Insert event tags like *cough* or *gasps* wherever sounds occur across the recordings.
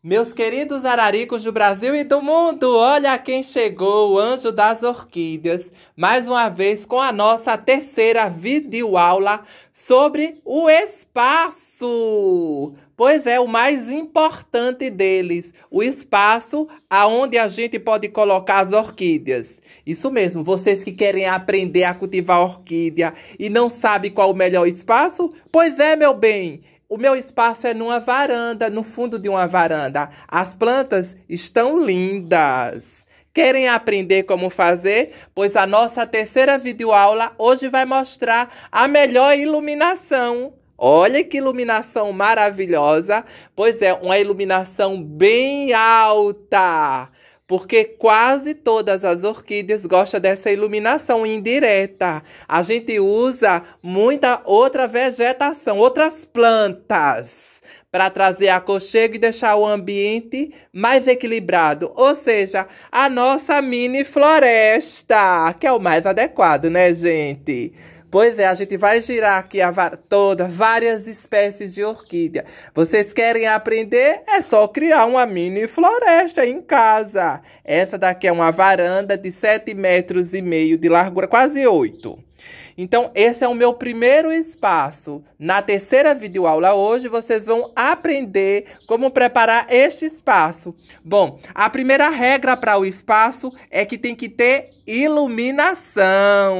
Meus queridos araricos do Brasil e do mundo, olha quem chegou, o Anjo das Orquídeas, mais uma vez com a nossa terceira videoaula sobre o espaço. Pois é, o mais importante deles, o espaço aonde a gente pode colocar as orquídeas. Isso mesmo, vocês que querem aprender a cultivar orquídea e não sabem qual o melhor espaço, pois é, meu bem, o meu espaço é numa varanda, no fundo de uma varanda. As plantas estão lindas. Querem aprender como fazer? Pois a nossa terceira videoaula hoje vai mostrar a melhor iluminação. Olha que iluminação maravilhosa, pois é uma iluminação bem alta porque quase todas as orquídeas gostam dessa iluminação indireta. A gente usa muita outra vegetação, outras plantas para trazer aconchego e deixar o ambiente mais equilibrado, ou seja, a nossa mini floresta, que é o mais adequado, né, gente? Pois é, a gente vai girar aqui a toda, várias espécies de orquídea. Vocês querem aprender? É só criar uma mini floresta em casa. Essa daqui é uma varanda de 7,5 metros e meio de largura, quase 8. Então, esse é o meu primeiro espaço. Na terceira videoaula hoje, vocês vão aprender como preparar este espaço. Bom, a primeira regra para o espaço é que tem que ter iluminação.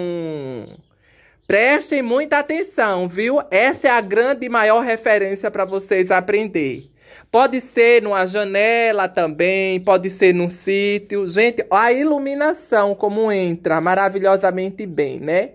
Prestem muita atenção, viu? Essa é a grande e maior referência para vocês aprender. Pode ser numa janela também, pode ser num sítio. Gente, a iluminação como entra maravilhosamente bem, né?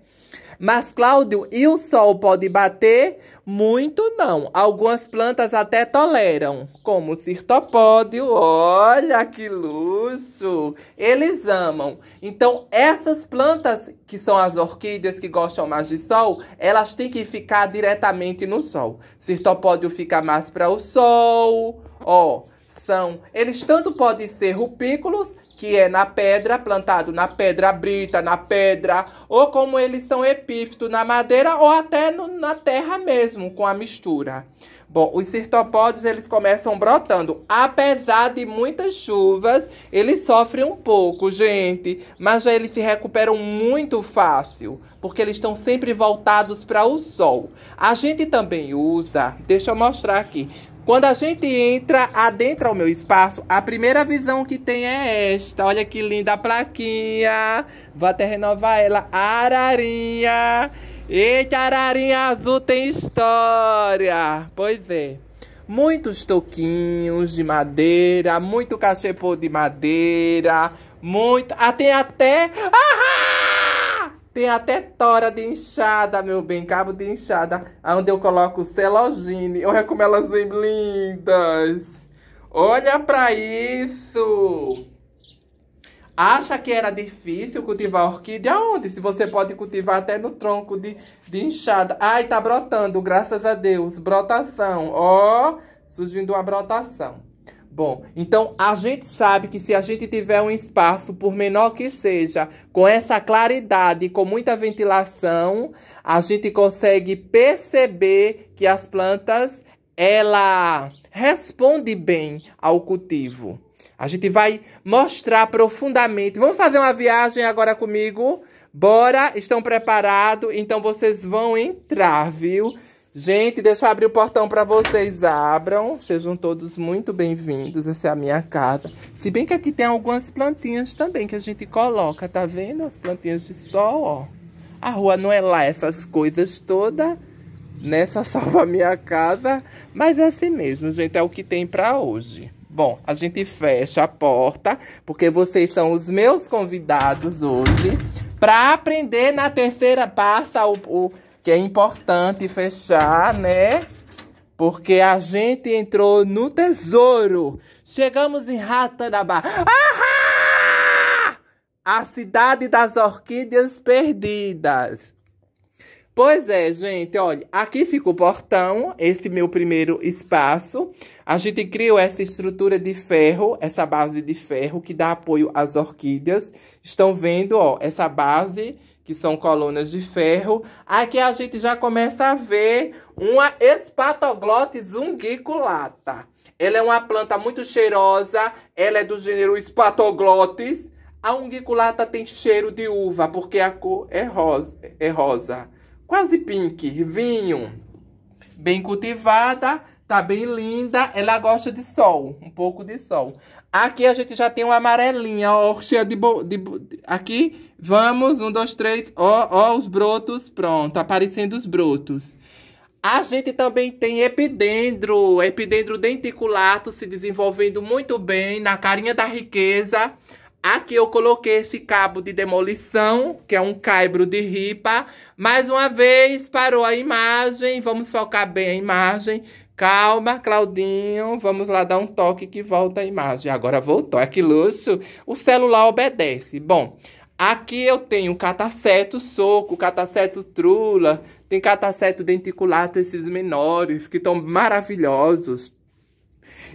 Mas, Cláudio, e o sol pode bater? Muito não. Algumas plantas até toleram, como o cirtopódio. Olha que luxo! Eles amam. Então, essas plantas que são as orquídeas que gostam mais de sol, elas têm que ficar diretamente no sol. Cirtopódio fica mais para o sol. Ó, são, eles tanto podem ser rupículos que é na pedra, plantado na pedra brita, na pedra, ou como eles são epífito, na madeira ou até no, na terra mesmo, com a mistura. Bom, os cirtopódios eles começam brotando. Apesar de muitas chuvas, eles sofrem um pouco, gente, mas já eles se recuperam muito fácil, porque eles estão sempre voltados para o sol. A gente também usa, deixa eu mostrar aqui. Quando a gente entra, adentra o meu espaço, a primeira visão que tem é esta. Olha que linda a plaquinha. Vou até renovar ela. Ararinha. Eita, ararinha azul tem história. Pois é. Muitos toquinhos de madeira, muito cachepô de madeira, muito... Ah, tem até... Ahá! Tem até tora de inchada, meu bem, cabo de inchada, onde eu coloco celogine. Olha como elas vêm lindas. Olha pra isso. Acha que era difícil cultivar orquídea onde? Se você pode cultivar até no tronco de, de inchada. Ai, tá brotando, graças a Deus. Brotação, ó, surgindo uma brotação. Bom, então a gente sabe que se a gente tiver um espaço, por menor que seja, com essa claridade, com muita ventilação, a gente consegue perceber que as plantas ela responde bem ao cultivo. A gente vai mostrar profundamente. Vamos fazer uma viagem agora comigo? Bora? Estão preparados? Então vocês vão entrar, viu? Gente, deixa eu abrir o portão para vocês. Abram. Sejam todos muito bem-vindos. Essa é a minha casa. Se bem que aqui tem algumas plantinhas também que a gente coloca, tá vendo? As plantinhas de sol, ó. A rua não é lá essas coisas todas. Nessa né? salva minha casa. Mas é assim mesmo, gente. É o que tem para hoje. Bom, a gente fecha a porta, porque vocês são os meus convidados hoje para aprender na terceira passa o, o que é importante fechar, né? Porque a gente entrou no tesouro. Chegamos em Ratanabá. Barra, A cidade das orquídeas perdidas. Pois é, gente, olha, aqui fica o portão, esse meu primeiro espaço. A gente criou essa estrutura de ferro, essa base de ferro que dá apoio às orquídeas. Estão vendo, ó, essa base que são colunas de ferro. Aqui a gente já começa a ver uma espatoglote zungiculata. Ela é uma planta muito cheirosa, ela é do gênero espatoglotes. A unguiculata tem cheiro de uva, porque a cor é rosa, é rosa. quase pink, vinho. Bem cultivada, Tá bem linda. Ela gosta de sol, um pouco de sol. Aqui a gente já tem uma amarelinha, ó, cheia de... Bo... de... Aqui, vamos, um, dois, três, ó, ó, os brotos, pronto, aparecendo os brotos. A gente também tem epidendro, epidendro denticulato se desenvolvendo muito bem na carinha da riqueza. Aqui eu coloquei esse cabo de demolição, que é um caibro de ripa. Mais uma vez, parou a imagem, vamos focar bem a imagem. Calma, Claudinho, vamos lá dar um toque que volta a imagem. Agora voltou, é que luxo. O celular obedece. Bom, aqui eu tenho cataceto soco, cataceto trula, tem cataceto denticulato, esses menores que estão maravilhosos.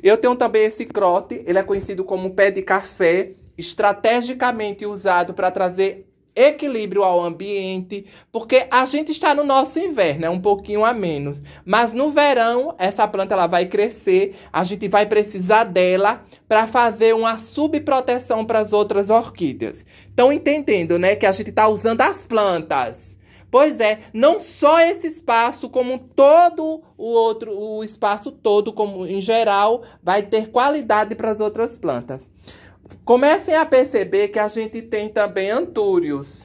Eu tenho também esse crote, ele é conhecido como pé de café, estrategicamente usado para trazer equilíbrio ao ambiente, porque a gente está no nosso inverno, é um pouquinho a menos. Mas no verão, essa planta ela vai crescer, a gente vai precisar dela para fazer uma subproteção para as outras orquídeas. Estão entendendo, né, que a gente está usando as plantas. Pois é, não só esse espaço, como todo o outro, o espaço todo, como em geral, vai ter qualidade para as outras plantas. Comecem a perceber que a gente tem também antúrios.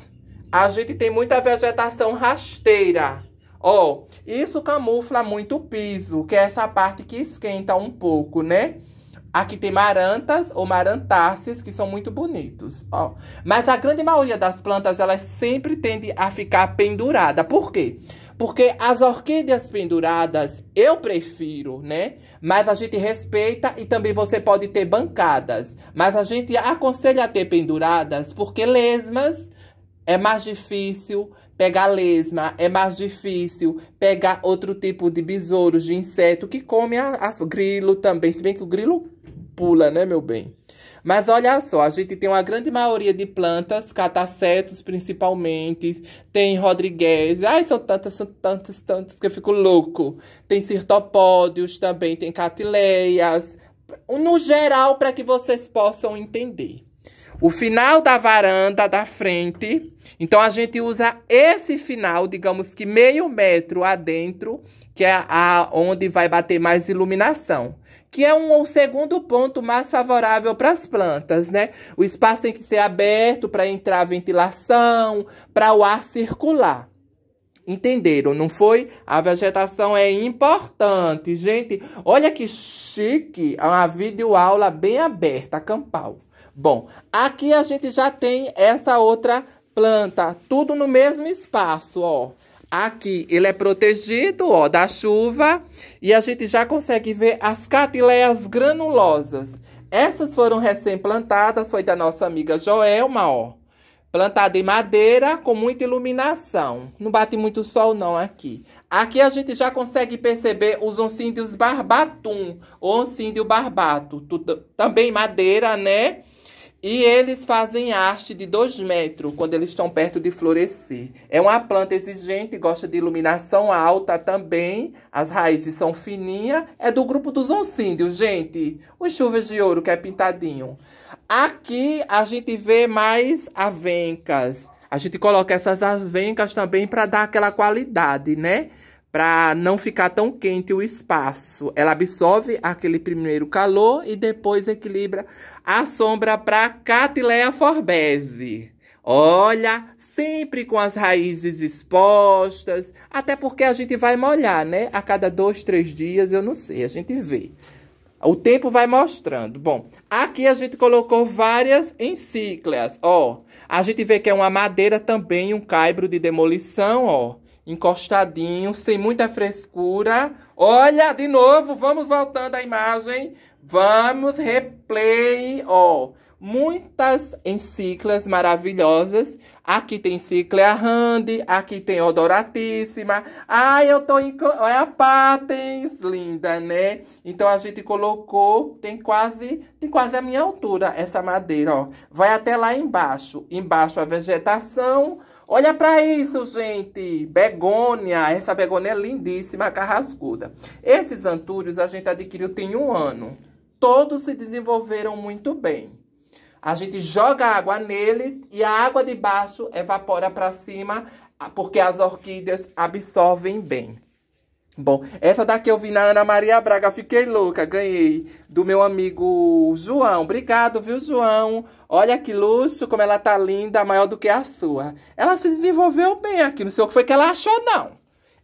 A gente tem muita vegetação rasteira. Ó, oh, isso camufla muito o piso, que é essa parte que esquenta um pouco, né? Aqui tem marantas ou marantáceas, que são muito bonitos, ó. Mas a grande maioria das plantas, elas sempre tendem a ficar pendurada. Por quê? Porque as orquídeas penduradas eu prefiro, né? Mas a gente respeita e também você pode ter bancadas. Mas a gente aconselha a ter penduradas porque lesmas é mais difícil pegar lesma, é mais difícil pegar outro tipo de besouros, de inseto que come a, grilo também. Se bem que o grilo pula, né, meu bem? Mas olha só, a gente tem uma grande maioria de plantas, catacetos principalmente, tem rodrigues, ai, são tantas, são tantas, tantas que eu fico louco. Tem cirtopódios também, tem catileias. No geral, para que vocês possam entender. O final da varanda da frente, então a gente usa esse final, digamos que meio metro adentro, que é a, onde vai bater mais iluminação que é um, o um segundo ponto mais favorável para as plantas, né? O espaço tem que ser aberto para entrar a ventilação, para o ar circular. Entenderam, não foi? A vegetação é importante, gente. Olha que chique, é uma videoaula bem aberta, campal. Bom, aqui a gente já tem essa outra planta, tudo no mesmo espaço, ó. Aqui ele é protegido, ó, da chuva. E a gente já consegue ver as catileias granulosas. Essas foram recém-plantadas, foi da nossa amiga Joelma, ó. Plantada em madeira, com muita iluminação. Não bate muito sol não aqui. Aqui a gente já consegue perceber os oncídeos barbatum, oncídeo barbato. Também madeira, né? E eles fazem haste de 2 metros quando eles estão perto de florescer. É uma planta exigente, gosta de iluminação alta também. As raízes são fininhas. É do grupo dos oncíndios, gente. Os chuvas de ouro, que é pintadinho. Aqui a gente vê mais avencas. A gente coloca essas avencas também para dar aquela qualidade, né? para não ficar tão quente o espaço. Ela absorve aquele primeiro calor e depois equilibra a sombra para Cattleya forbese. Olha, sempre com as raízes expostas, até porque a gente vai molhar, né? A cada dois, três dias, eu não sei, a gente vê. O tempo vai mostrando. Bom, aqui a gente colocou várias encíclias, ó. A gente vê que é uma madeira também, um caibro de demolição, ó encostadinho, sem muita frescura. Olha, de novo, vamos voltando à imagem. Vamos, replay, ó. Muitas enciclas maravilhosas. Aqui tem Ciclia Handy, aqui tem Odoratíssima. Ai, eu tô em... Olha a Patens, linda, né? Então a gente colocou, tem quase, tem quase a minha altura essa madeira, ó. Vai até lá embaixo. Embaixo a vegetação, Olha para isso, gente! Begônia! Essa begônia é lindíssima, carrascuda. Esses antúrios a gente adquiriu tem um ano. Todos se desenvolveram muito bem. A gente joga água neles e a água de baixo evapora para cima, porque as orquídeas absorvem bem. Bom, essa daqui eu vi na Ana Maria Braga, fiquei louca, ganhei do meu amigo João. Obrigado, viu, João? Olha que luxo, como ela tá linda, maior do que a sua. Ela se desenvolveu bem aqui, não sei o que foi que ela achou, não.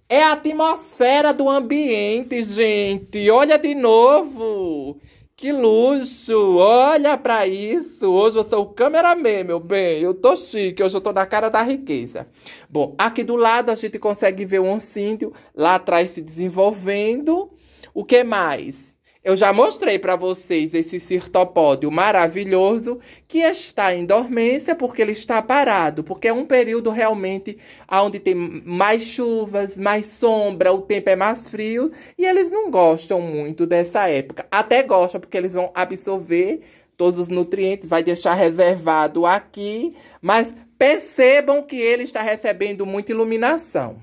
É a atmosfera do ambiente, gente. Olha de novo. Que luxo! Olha para isso! Hoje eu sou cameraman, meu bem. Eu tô chique, hoje eu tô na cara da riqueza. Bom, aqui do lado a gente consegue ver o oncíndio lá atrás se desenvolvendo. O que mais? Eu já mostrei para vocês esse cirtopódio maravilhoso que está em dormência porque ele está parado, porque é um período realmente onde tem mais chuvas, mais sombra, o tempo é mais frio e eles não gostam muito dessa época. Até gostam porque eles vão absorver todos os nutrientes, vai deixar reservado aqui, mas percebam que ele está recebendo muita iluminação.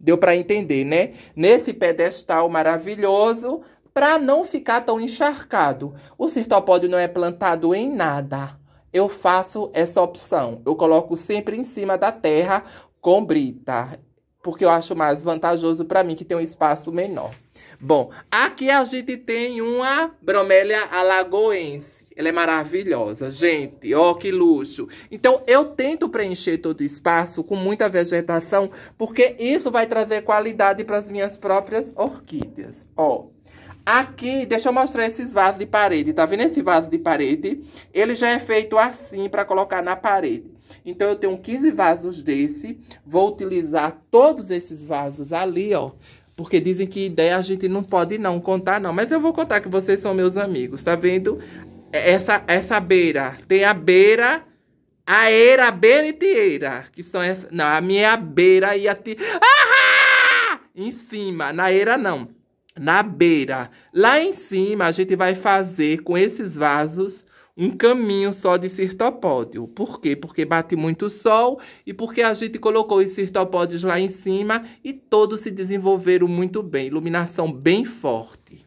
Deu para entender, né? Nesse pedestal maravilhoso, para não ficar tão encharcado. O cistopódio não é plantado em nada. Eu faço essa opção. Eu coloco sempre em cima da terra com brita, porque eu acho mais vantajoso para mim que tem um espaço menor. Bom, aqui a gente tem uma bromélia alagoense. Ela é maravilhosa, gente. Ó, que luxo. Então, eu tento preencher todo o espaço com muita vegetação, porque isso vai trazer qualidade para as minhas próprias orquídeas. Ó, Aqui, deixa eu mostrar esses vasos de parede. Tá vendo esse vaso de parede? Ele já é feito assim para colocar na parede. Então, eu tenho 15 vasos desse. Vou utilizar todos esses vasos ali, ó. Porque dizem que ideia a gente não pode não contar, não. Mas eu vou contar que vocês são meus amigos, tá vendo? Essa, essa beira. Tem a beira, a eira, a beira e tieira. Que são essa... Não, a minha é beira e a tieira. Ah! Em cima. Na eira, não na beira. Lá em cima, a gente vai fazer com esses vasos um caminho só de cirtopódio. Por quê? Porque bate muito sol e porque a gente colocou os cirtopódios lá em cima e todos se desenvolveram muito bem. Iluminação bem forte.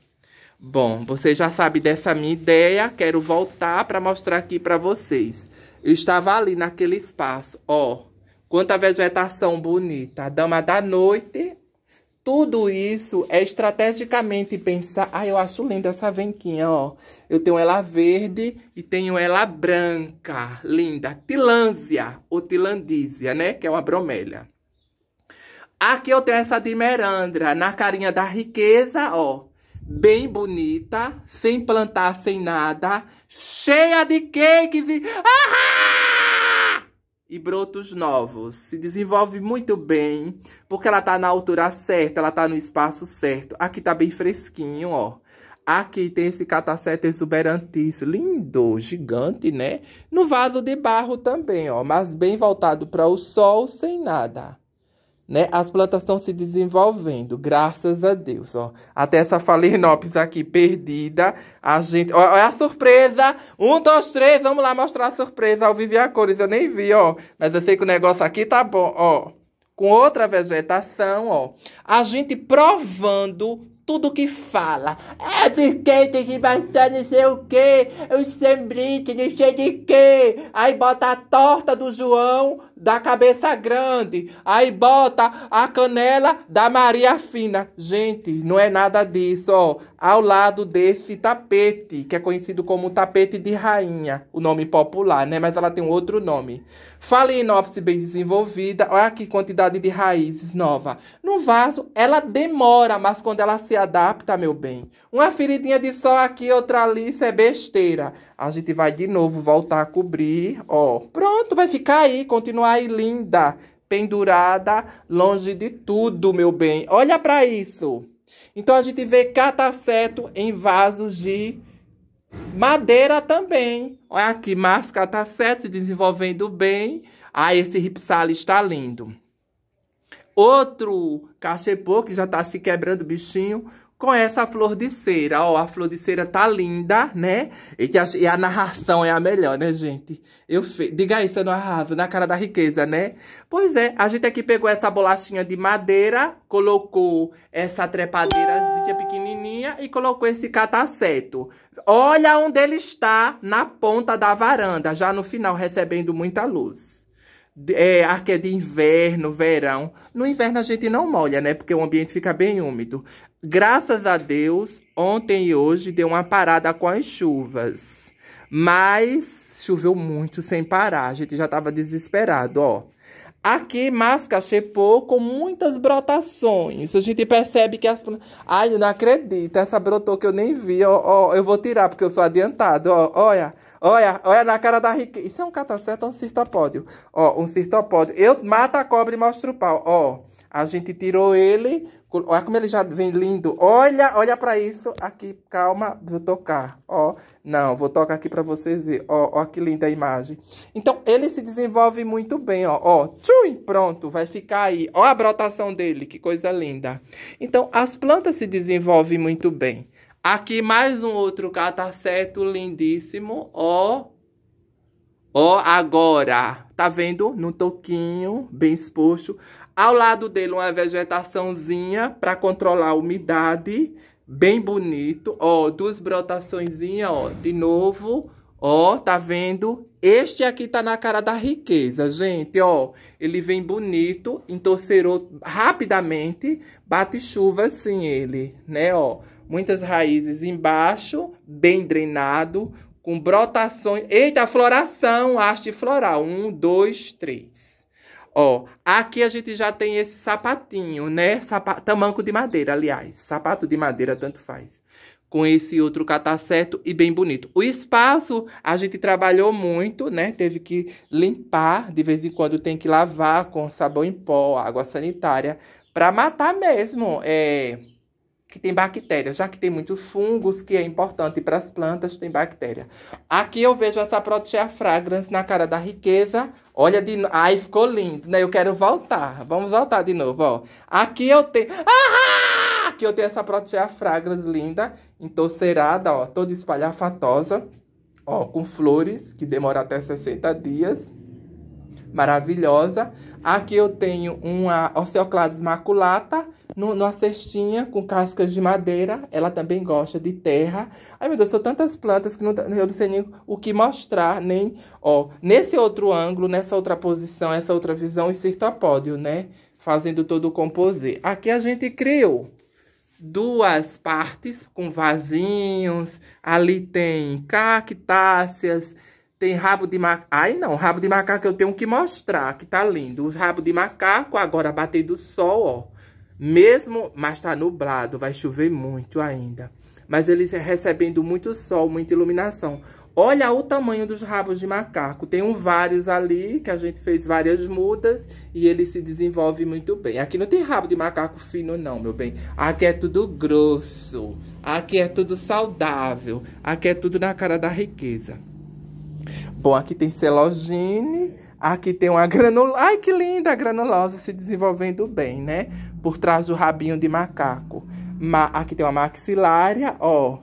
Bom, você já sabe dessa minha ideia. Quero voltar para mostrar aqui para vocês. Eu estava ali naquele espaço, ó. Quanta vegetação bonita. A dama da noite, tudo isso é estrategicamente pensar. Ah, eu acho linda essa venquinha, ó. Eu tenho ela verde e tenho ela branca, linda. Tilânsia ou tilandísia, né? Que é uma bromélia. Aqui eu tenho essa de merandra, na carinha da riqueza, ó bem bonita, sem plantar, sem nada, cheia de cake. e e brotos novos. Se desenvolve muito bem, porque ela tá na altura certa, ela tá no espaço certo. Aqui tá bem fresquinho, ó. Aqui tem esse catacete exuberantíssimo, lindo, gigante, né? No vaso de barro também, ó, mas bem voltado para o sol, sem nada né? As plantas estão se desenvolvendo, graças a Deus, ó. Até essa falenopsis aqui perdida, a gente... Olha é a surpresa! Um, dois, três, vamos lá mostrar a surpresa ao viver a cores. Eu nem vi, ó, mas eu sei que o negócio aqui tá bom, ó. Com outra vegetação, ó. A gente provando tudo que fala. É porque tem que matar não sei o quê, é o semblante, não sei de quê. Aí bota a torta do João da cabeça grande. Aí bota a canela da Maria Fina. Gente, não é nada disso, ó ao lado desse tapete, que é conhecido como tapete de rainha, o nome popular, né? Mas ela tem um outro nome. Phalaenopsis bem desenvolvida, olha que quantidade de raízes nova. No vaso, ela demora, mas quando ela se adapta, meu bem. Uma feridinha de sol aqui, outra ali, isso é besteira. A gente vai de novo voltar a cobrir, ó. Pronto, vai ficar aí, continuar aí linda, pendurada, longe de tudo, meu bem. Olha para isso. Então a gente vê cataceto em vasos de madeira também. Olha aqui, mas cataceto se desenvolvendo bem. Ah, esse ripsal está lindo. Outro cachepô que já está se quebrando, bichinho, com essa flor de cera. Ó, a flor de cera tá linda, né? E, que a, e a narração é a melhor, né, gente? Eu fe... Diga isso, eu não arraso, na cara da riqueza, né? Pois é, a gente aqui pegou essa bolachinha de madeira, colocou essa trepadeirazinha pequenininha e colocou esse cataceto. Olha onde ele está, na ponta da varanda, já no final, recebendo muita luz é, aqui é de inverno, verão. No inverno a gente não molha, né? Porque o ambiente fica bem úmido. Graças a Deus, ontem e hoje deu uma parada com as chuvas. Mas choveu muito sem parar. A gente já estava desesperado, ó. Aqui, chepou com muitas brotações. A gente percebe que as... Ai, eu não acredito. Essa brotou que eu nem vi. Ó, ó eu vou tirar, porque eu sou adiantado. Ó, olha, olha, olha na cara da rica. Isso é um cataceta ou um cirtopódio? Ó, um cirtopódio. Eu mato a cobra e mostro o pau. Ó, a gente tirou ele, Olha como ele já vem lindo. Olha, olha para isso. Aqui, calma, vou tocar. Ó, não, vou tocar aqui para vocês verem. Ó, ó, que linda a imagem. Então, ele se desenvolve muito bem, ó. Ó, tchum, pronto, vai ficar aí. Ó a brotação dele, que coisa linda. Então, as plantas se desenvolvem muito bem. Aqui, mais um outro cataceto lindíssimo, ó. Ó, agora, tá vendo? No toquinho, bem exposto. Ao lado dele, uma vegetaçãozinha para controlar a umidade. Bem bonito. Ó, duas brotaçõezinhas, ó, de novo. Ó, tá vendo? Este aqui tá na cara da riqueza, gente, ó. Ele vem bonito, entorcerou rapidamente, bate chuva assim ele, né, ó. Muitas raízes embaixo, bem drenado, com brotações... Eita, floração, haste floral. Um, dois, três. Ó, aqui a gente já tem esse sapatinho, né? Sapa tamanco de madeira, aliás. Sapato de madeira, tanto faz. Com esse outro catacerto tá e bem bonito. O espaço a gente trabalhou muito, né? Teve que limpar, de vez em quando tem que lavar com sabão em pó, água sanitária, para matar mesmo. É que tem bactéria, já que tem muitos fungos, que é importante para as plantas, tem bactéria. Aqui eu vejo essa Protea fragrans na cara da riqueza. Olha de novo. Ai, ficou lindo, né? Eu quero voltar. Vamos voltar de novo, ó. Aqui eu tenho... Ah! Aqui eu tenho essa Protea fragrans linda, entorcerada, ó, toda espalhafatosa. Ó, com flores, que demora até 60 dias. Maravilhosa. Aqui eu tenho uma Oceoclades maculata, no, numa cestinha com cascas de madeira. Ela também gosta de terra. Ai, meu Deus, são tantas plantas que não, tá, eu não sei nem o que mostrar, nem... Ó, nesse outro ângulo, nessa outra posição, essa outra visão, o cirtopódio, né? Fazendo todo o composê. Aqui a gente criou duas partes com vasinhos. Ali tem cactáceas, tem rabo de macaco. Ai, não. Rabo de macaco eu tenho que mostrar, que tá lindo. Os rabos de macaco, agora batei do sol, ó. Mesmo, mas tá nublado, vai chover muito ainda. Mas eles recebendo muito sol, muita iluminação. Olha o tamanho dos rabos de macaco. Tem um vários ali, que a gente fez várias mudas, e ele se desenvolve muito bem. Aqui não tem rabo de macaco fino não, meu bem. Aqui é tudo grosso, aqui é tudo saudável, aqui é tudo na cara da riqueza. Bom, aqui tem celogene, aqui tem uma *laughs* granulosa. Ai, que linda a granulosa se desenvolvendo bem, né? Por trás do rabinho de macaco. Ma... Aqui tem uma maxilária, ó,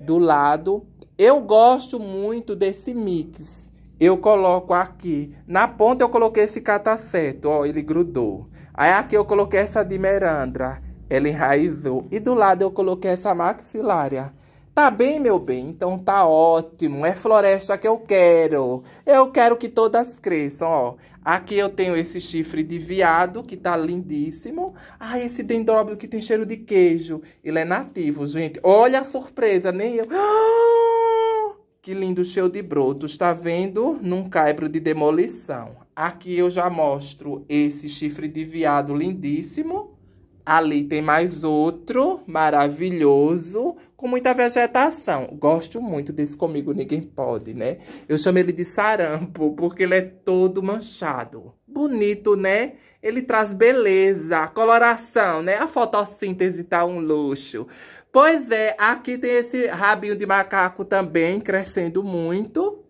do lado. Eu gosto muito desse mix. Eu coloco aqui. Na ponta eu coloquei esse cataceto, ó, ele grudou. Aí aqui eu coloquei essa de merandra, ela enraizou. E do lado eu coloquei essa maxilária. Tá bem, meu bem? Então tá ótimo. É floresta que eu quero. Eu quero que todas cresçam, ó. Aqui eu tenho esse chifre de viado, que tá lindíssimo. Ah, esse dendróbio que tem cheiro de queijo. Ele é nativo, gente. Olha a surpresa, nem eu... *gasps* Que lindo cheio de broto está vendo? Num caibro de demolição. Aqui eu já mostro esse chifre de viado lindíssimo. Ali tem mais outro maravilhoso com muita vegetação. Gosto muito desse comigo, ninguém pode, né? Eu chamo ele de sarampo porque ele é todo manchado. Bonito, né? Ele traz beleza, coloração, né? A fotossíntese tá um luxo. Pois é, aqui tem esse rabinho de macaco também, crescendo muito.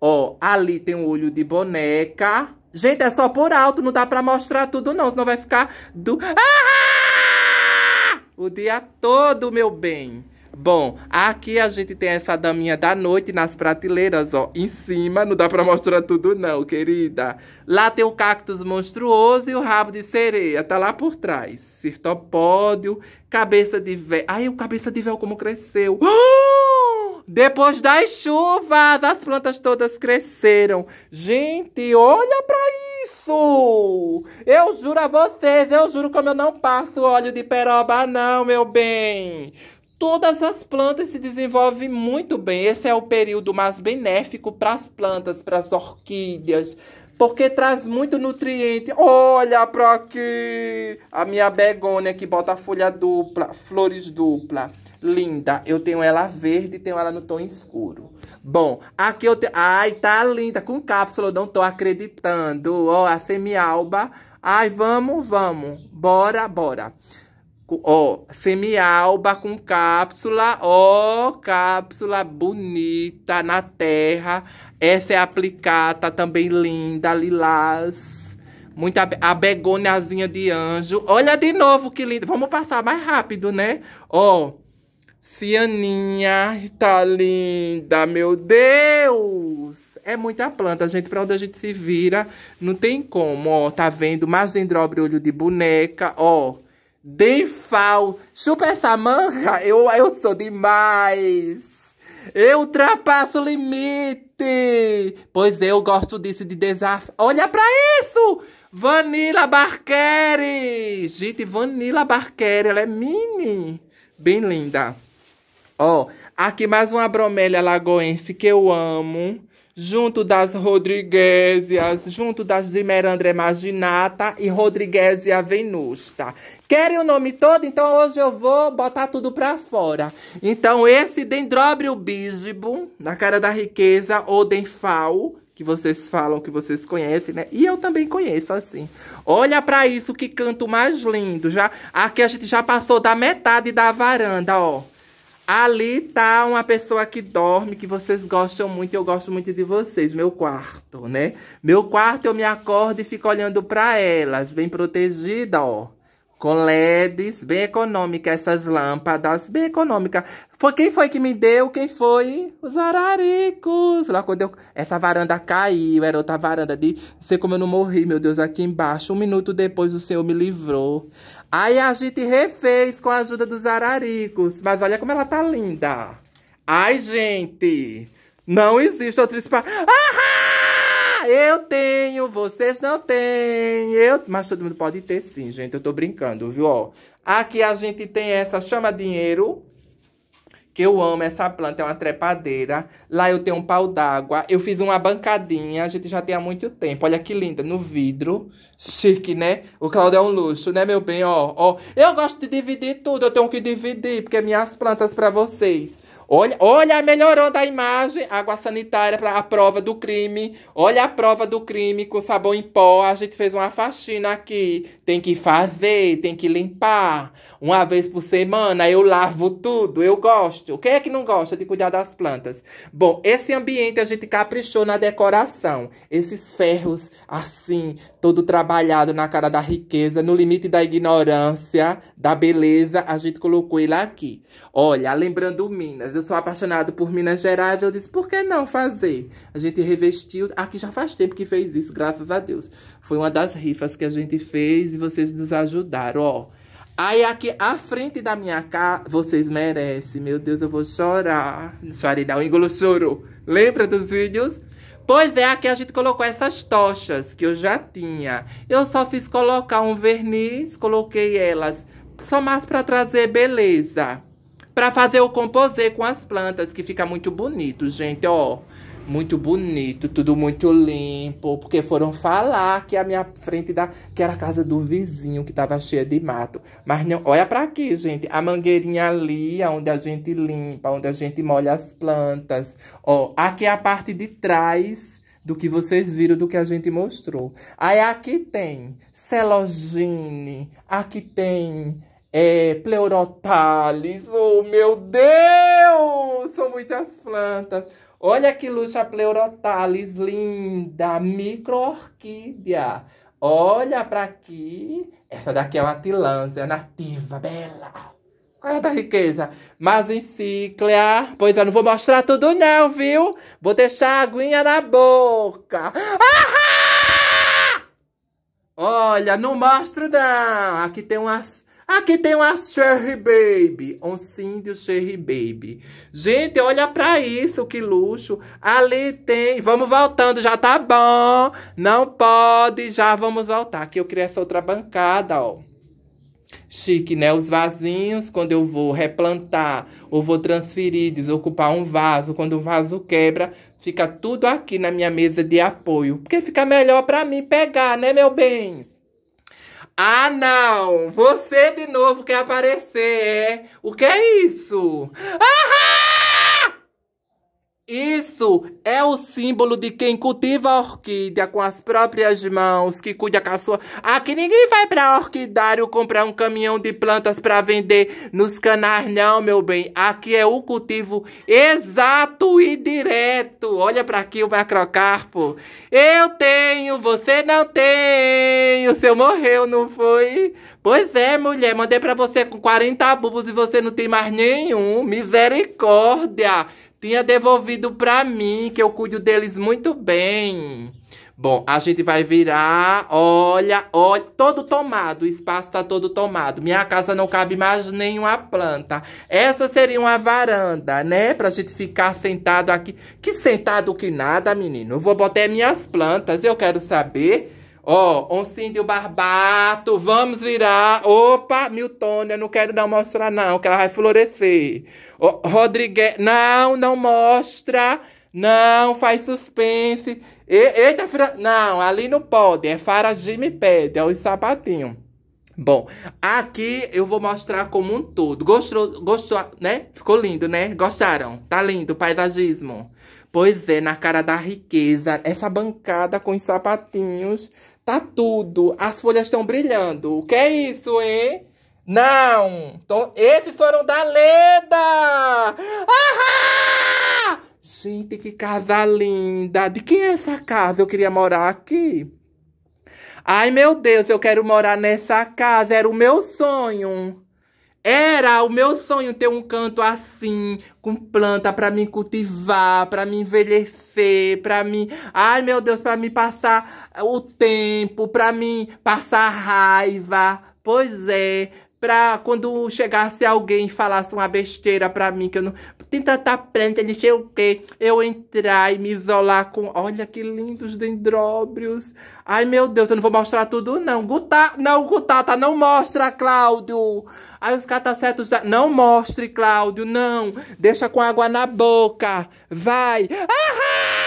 Ó, ali tem o olho de boneca. Gente, é só por alto, não dá pra mostrar tudo não, senão vai ficar do... Ah! O dia todo, meu bem. Bom, aqui a gente tem essa daminha da noite nas prateleiras, ó, em cima. Não dá pra mostrar tudo não, querida. Lá tem o cactus monstruoso e o rabo de sereia. Tá lá por trás. Cirtopódio, cabeça de véu. Ai, o cabeça de véu como cresceu. *gasps* Ah! Depois das chuvas, as plantas todas cresceram. Gente, olha pra isso! Eu juro a vocês, eu juro como eu não passo óleo de peroba não, meu bem. Todas as plantas se desenvolvem muito bem. Esse é o período mais benéfico para as plantas, para as orquídeas, porque traz muito nutriente. Olha pra aqui! A minha begônia que bota folha dupla, flores dupla linda. Eu tenho ela verde e tenho ela no tom escuro. Bom, aqui eu tenho... Ai, tá linda, com cápsula, eu não tô acreditando. Ó, oh, a semialba. Ai, vamos, vamos. Bora, bora. Ó, semi semialba com cápsula. Ó, cápsula bonita na terra. Essa é aplicada tá também linda, lilás. Muita a begôniazinha de anjo. Olha de novo que lindo. Vamos passar mais rápido, né? Ó. Cianinha, tá linda, meu Deus! É muita planta, gente, pra onde a gente se vira, não tem como, ó, tá vendo? dendrobre olho de boneca, ó, Denfal, chupa essa manga, eu, eu sou demais! Eu ultrapasso o limite! Pois eu gosto disso de desafio. Olha pra isso! Vanilla Barqueri! Gente, Vanilla Barqueri, ela é mini. Bem linda. Ó, aqui mais uma bromélia lagoense que eu amo. Junto das Rodriguesias, junto das Merandre Maginata e Rodriguesia Venusta. Querem o nome todo? Então hoje eu vou botar tudo pra fora. Então esse Dendróbrio bígibo, na cara da riqueza, ou Denfal, que vocês falam, que vocês conhecem, né? E eu também conheço, assim. Olha para isso, que canto mais lindo. Já, aqui a gente já passou da metade da varanda, ó. Ali tá uma pessoa que dorme, que vocês gostam muito, eu gosto muito de vocês, meu quarto, né? Meu quarto eu me acordo e fico olhando para elas, bem protegida, ó. Com LEDs, bem econômica essas lâmpadas, bem econômica. Foi quem foi que me deu? Quem foi? Os araricos. Lá quando eu... essa varanda caiu, era outra varanda de, sei como eu não morri, meu Deus, aqui embaixo. Um minuto depois o Senhor me livrou. Aí a gente refez com a ajuda dos araricos. Mas olha como ela tá linda. Ai, gente. Não existe outra espada. Ah, eu tenho, vocês não têm. Eu... Mas todo mundo pode ter sim, gente. Eu tô brincando, viu? Ó, aqui a gente tem essa chama dinheiro que eu amo essa planta, é uma trepadeira. Lá eu tenho um pau d'água. Eu fiz uma bancadinha, a gente já tem há muito tempo. Olha que linda, no vidro. Chique, né? O Claudio é um luxo, né, meu bem? Ó, ó. Eu gosto de dividir tudo, eu tenho que dividir, porque minhas plantas para vocês. Olha, olha, melhorou da imagem. Água sanitária para a prova do crime. Olha a prova do crime com sabão em pó. A gente fez uma faxina aqui. Tem que fazer, tem que limpar. Uma vez por semana eu lavo tudo. Eu gosto. Quem é que não gosta de cuidar das plantas? Bom, esse ambiente a gente caprichou na decoração. Esses ferros assim, todo trabalhado na cara da riqueza, no limite da ignorância, da beleza, a gente colocou ele aqui. Olha, lembrando Minas, eu eu sou apaixonado por Minas Gerais, eu disse, por que não fazer? A gente revestiu, aqui já faz tempo que fez isso, graças a Deus. Foi uma das rifas que a gente fez e vocês nos ajudaram, ó. Aí aqui, à frente da minha casa, vocês merecem. Meu Deus, eu vou chorar. Chorei, não, engolo choro. Lembra dos vídeos? Pois é, aqui a gente colocou essas tochas que eu já tinha. Eu só fiz colocar um verniz, coloquei elas só mais para trazer beleza para fazer o composê com as plantas, que fica muito bonito, gente, ó. Muito bonito, tudo muito limpo, porque foram falar que a minha frente da que era a casa do vizinho que tava cheia de mato. Mas não, olha para aqui, gente, a mangueirinha ali, onde a gente limpa, onde a gente molha as plantas. Ó, aqui é a parte de trás do que vocês viram, do que a gente mostrou. Aí aqui tem celogine, aqui tem é, pleurotalis. Oh, meu Deus! São muitas plantas. Olha que luxa pleurotalis linda, microorquídea. Olha para aqui. Essa daqui é uma tilância nativa, bela. Olha da riqueza. Mas encíclea. pois eu não vou mostrar tudo não, viu? Vou deixar a aguinha na boca. Ahá! Olha, não mostro não. Aqui tem uma. Aqui tem uma Cherry Baby, um de Cherry Baby. Gente, olha pra isso, que luxo. Ali tem, vamos voltando, já tá bom. Não pode, já vamos voltar. Aqui eu criei essa outra bancada, ó. Chique, né? Os vasinhos, quando eu vou replantar, ou vou transferir, desocupar um vaso, quando o vaso quebra, fica tudo aqui na minha mesa de apoio. Porque fica melhor pra mim pegar, né, meu bem? Ah, não! Você de novo quer aparecer, é? O que é isso? Aham! Isso é o símbolo de quem cultiva a orquídea com as próprias mãos, que cuida com a sua. Aqui ninguém vai pra orquidário comprar um caminhão de plantas para vender nos canais, não, meu bem. Aqui é o cultivo exato e direto. Olha para aqui o macrocarpo. Eu tenho, você não tem. O seu morreu, não foi? Pois é, mulher. Mandei para você com 40 bubos e você não tem mais nenhum. Misericórdia. Tinha devolvido pra mim, que eu cuido deles muito bem. Bom, a gente vai virar, olha, olha, todo tomado, o espaço tá todo tomado. Minha casa não cabe mais nenhuma planta. Essa seria uma varanda, né, pra gente ficar sentado aqui. Que sentado que nada, menino. Eu vou botar minhas plantas, eu quero saber Ó, oh, Oncíndio Barbato, vamos virar. Opa, Miltônia, não quero não mostrar não, que ela vai florescer. Oh, Rodrigues, não, não mostra. Não, faz suspense. E, eita, fra... não, ali não pode. É Fara Jimmy Pede, é os sapatinhos. Bom, aqui eu vou mostrar como um todo. Gostou, gostou, né? Ficou lindo, né? Gostaram? Tá lindo, paisagismo. Pois é, na cara da riqueza, essa bancada com os sapatinhos Tá tudo. As folhas estão brilhando. O que é isso, hein? Não! Então, esses foram da Leda! Ahá! Gente, que casa linda! De quem é essa casa? Eu queria morar aqui. Ai, meu Deus, eu quero morar nessa casa. Era o meu sonho. Era o meu sonho ter um canto assim, com planta para me cultivar, para me envelhecer esquecer, pra mim, ai meu Deus, pra mim passar o tempo, pra mim passar raiva. Pois é, pra quando chegasse alguém e falasse uma besteira pra mim, que eu não tem tanta tá planta, não sei o quê. Eu entrar e me isolar com... Olha que lindos dendróbrios. Ai, meu Deus, eu não vou mostrar tudo, não. Guta, não, Gutata, tá, não mostra, Cláudio. Ai, os catacetos... Tá da... Não mostre, Cláudio, não. Deixa com água na boca. Vai. Ahá!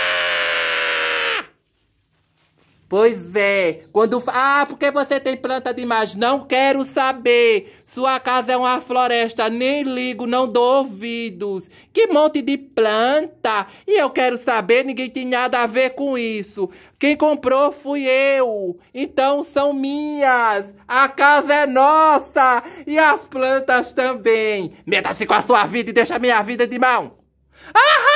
Pois é, quando. Ah, porque você tem planta demais? Não quero saber. Sua casa é uma floresta, nem ligo, não dou ouvidos. Que monte de planta! E eu quero saber, ninguém tem nada a ver com isso. Quem comprou fui eu. Então são minhas. A casa é nossa e as plantas também. Meta-se com a sua vida e deixa a minha vida de mão. Aham!